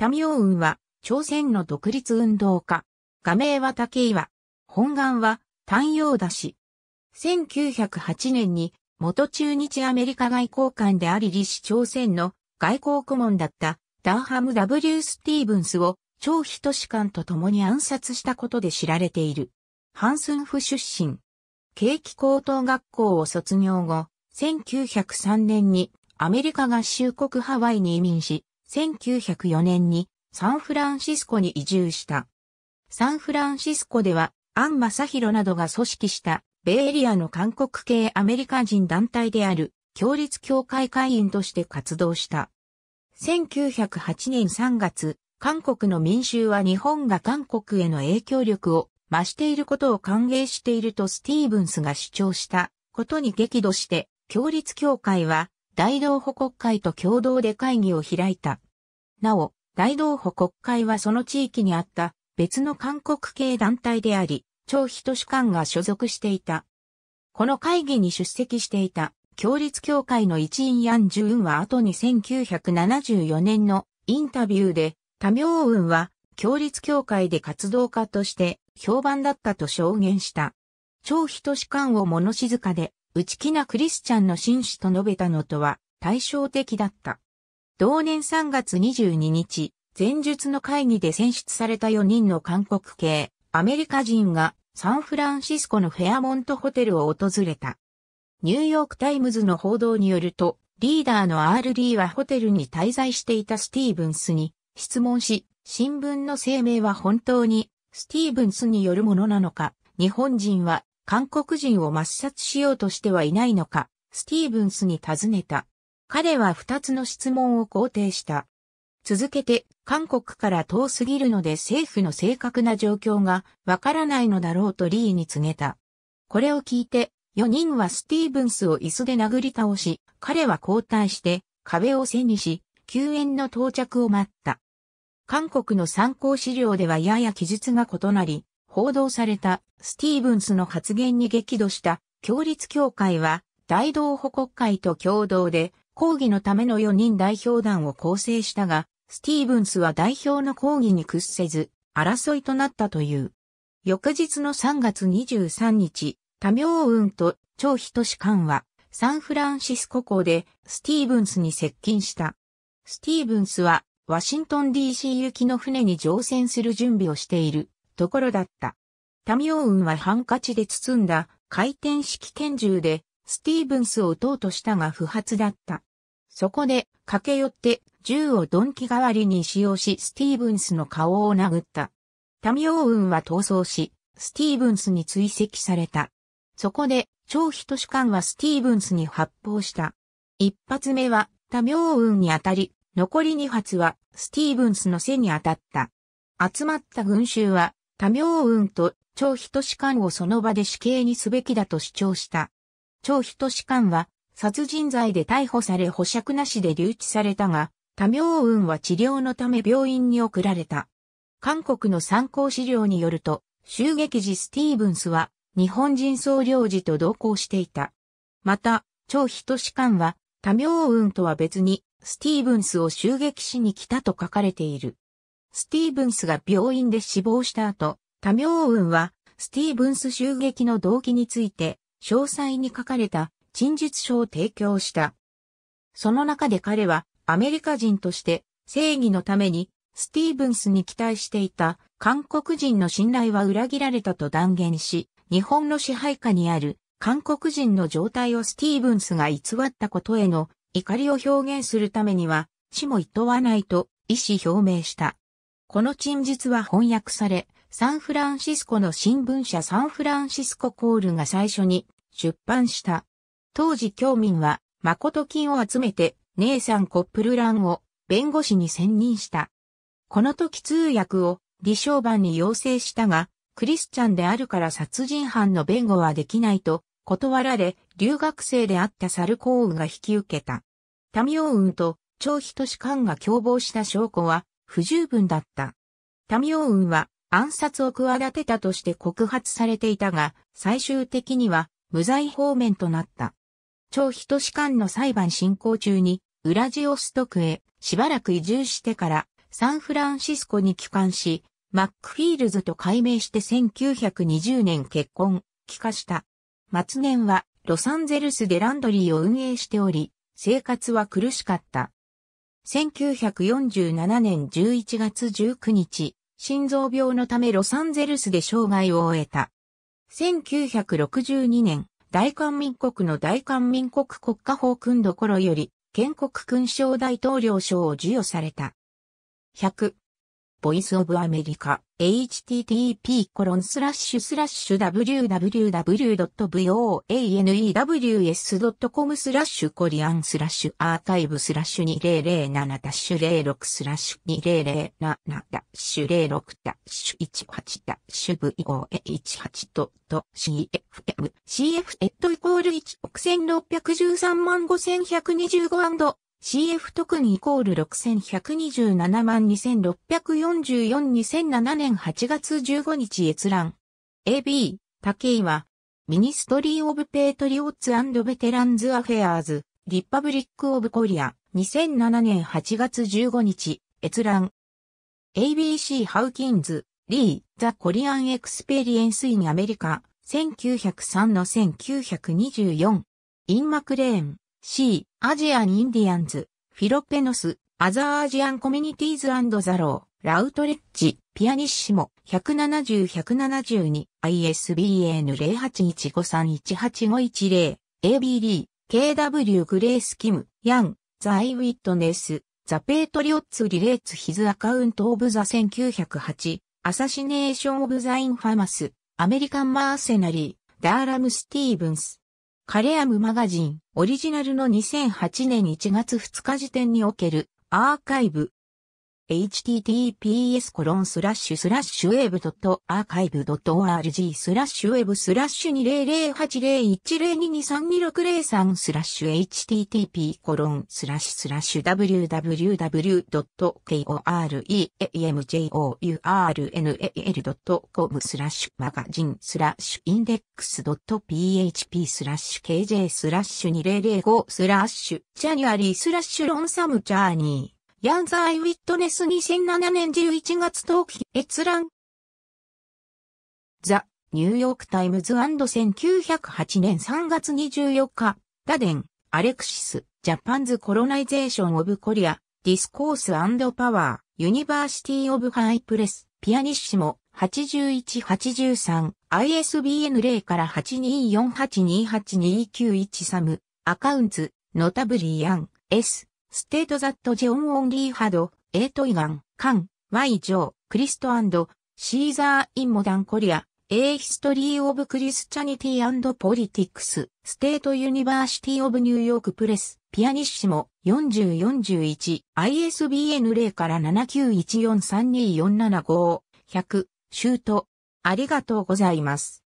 タミオウンは、朝鮮の独立運動家。画名は竹岩。本願は、丹陽だし。1908年に、元中日アメリカ外交官であり李氏朝鮮の外交顧問だったダーハム・ W・ スティーブンスを張仁士官と共に暗殺したことで知られている。ハンスンフ出身。景気高等学校を卒業後、1903年にアメリカ合衆国ハワイに移民し、1904年にサンフランシスコに移住した。サンフランシスコでは、アン・マサヒロなどが組織したベイエリアの韓国系アメリカ人団体である共立協会会員として活動した。1908年3月、韓国の民衆は日本が韓国への影響力を増していることを歓迎しているとスティーブンスが主張したことに激怒して、共立協会は大同保国会と共同で会議を開いた。なお、大同保国会はその地域にあった別の韓国系団体であり、張人主官が所属していた。この会議に出席していた、共立協会の一員ヤン・ジュンは後に1974年のインタビューで、多明雲は、共立協会で活動家として評判だったと証言した。張人主官を物静かで、内気なクリスチャンの紳士と述べたのとは対照的だった。同年3月22日、前述の会議で選出された4人の韓国系アメリカ人がサンフランシスコのフェアモントホテルを訪れた。ニューヨークタイムズの報道によると、リーダーの RD はホテルに滞在していたスティーブンスに質問し、新聞の声明は本当にスティーブンスによるものなのか、日本人は韓国人を抹殺しようとしてはいないのか、スティーブンスに尋ねた。彼は二つの質問を肯定した。続けて、韓国から遠すぎるので政府の正確な状況がわからないのだろうとリーに告げた。これを聞いて、4人はスティーブンスを椅子で殴り倒し、彼は交代して壁を背にし、救援の到着を待った。韓国の参考資料ではやや記述が異なり、報道されたスティーブンスの発言に激怒した共立協会は大同保国会と共同で抗議のための4人代表団を構成したが、スティーブンスは代表の抗議に屈せず争いとなったという。翌日の3月23日、多明雲と張人志官はサンフランシスコ港でスティーブンスに接近した。スティーブンスはワシントン DC 行きの船に乗船する準備をしているところだった。タミオンはハンカチで包んだ回転式拳銃でスティーブンスを撃とうとしたが不発だった。そこで駆け寄って銃を鈍器代わりに使用しスティーブンスの顔を殴った。タミオンは逃走し、スティーブンスに追跡された。そこで、超人士官はスティーブンスに発砲した。一発目は、多ウンに当たり、残り二発は、スティーブンスの背に当たった。集まった群衆は、多名運と張人士官をその場で死刑にすべきだと主張した。張人士官は殺人罪で逮捕され保釈なしで留置されたが、多名運は治療のため病院に送られた。韓国の参考資料によると、襲撃時スティーブンスは日本人総領事と同行していた。また、張人士官は多名運とは別にスティーブンスを襲撃しに来たと書かれている。スティーブンスが病院で死亡した後、タミョウンは、スティーブンス襲撃の動機について、詳細に書かれた陳述書を提供した。その中で彼は、アメリカ人として、正義のために、スティーブンスに期待していた、韓国人の信頼は裏切られたと断言し、日本の支配下にある、韓国人の状態をスティーブンスが偽ったことへの怒りを表現するためには、死も厭わないと意思表明した。この陳述は翻訳され、サンフランシスコの新聞社サンフランシスココールが最初に出版した。当時教民は誠金を集めて姉さんコップルランを弁護士に選任した。この時通訳を李承晩に要請したが、クリスチャンであるから殺人犯の弁護はできないと断られ、留学生であったサルコーウが引き受けた。タミオウンと張都士官が共謀した証拠は不十分だった。タミオ運は暗殺を企てたとして告発されていたが、最終的には無罪方面となった。超人士官の裁判進行中に、ウラジオストクへしばらく移住してからサンフランシスコに帰還し、マックフィールズと改名して1920年結婚、帰化した。末年はロサンゼルスでランドリーを運営しており、生活は苦しかった。1947年11月19日、心臓病のためロサンゼルスで生涯を終えた。1962年、大韓民国の大韓民国国家法訓どころより、建国勲章大統領賞を授与された。100、Voice of America http://www.voanews.com スラッシュコリアンスラッシュアーカイブスラッシュ2007ダッシュ06スラッシュ2007ダッシュ06ダッシュ18ダッシュ voa18 cfm cf エットイコール1億1613万5125 CF 特にイコール6127万26442007年8月15日閲覧。AB、武井は、ミニストリー・オブ・ペートリオッツ・ベテランズ・アフェアーズ、リパブリック・オブ・コリア、2007年8月15日、閲覧。ABC ハウキンズ、リー、ザ・コリアン・エクスペリエンス・イン・アメリカ、1903の1924。イン・マクレーン。C、アジアン・インディアンズ、フィロペノス、アザーアジアン・コミュニティーズザロー、ラウトレッジ、ピアニッシモ、170-172、ISBN08153185110、ABD、KW グレース・キム、ヤン、ザ・イ・ウィットネス、ザ・ペートリオッツ・リレーツ・ヒズ・アカウント・オブ・ザ・1908、アサシネーション・オブ・ザ・インファマス、アメリカン・マーセナリー、ダーラム・スティーブンス、カレアムマガジン、オリジナルの2008年1月2日時点におけるアーカイブ、https w a v e a r c h i v e ウェブドットアーカイブドット org スラッシュウェブスラッシュ20080102232603スラッシュ http コロン www.koreamjournal.com スラッシュマガジンスラッシュインデックスドット php スラッシュ kj スラッシュ2005スラッシュジャニュアリースラッシュロンサムジャーニーヤンザーイウィットネス2007年11月冬季閲覧。ザ・ニューヨークタイムズ &1908 年3月24日、ダデン、アレクシス、ジャパンズコロナイゼーションオブコリア、ディスコースパワー、ユニバーシティオブハイプレス、ピアニッシモ、8183、ISBN 0から8248282913、アカウンツ、ノタブリーアン、S、ステートザットジェオンオンリーハド、エイトイガン、カン、ワイジョー、クリストシーザー・インモダン・コリア、エイ・ヒストリー・オブ・クリスチャニティ・アンド・ポリティクス、ステート・ユニバーシティ・オブ・ニューヨーク・プレス、ピアニッシモ、4041、ISBN 0から7914324475、100、シュート。ありがとうございます。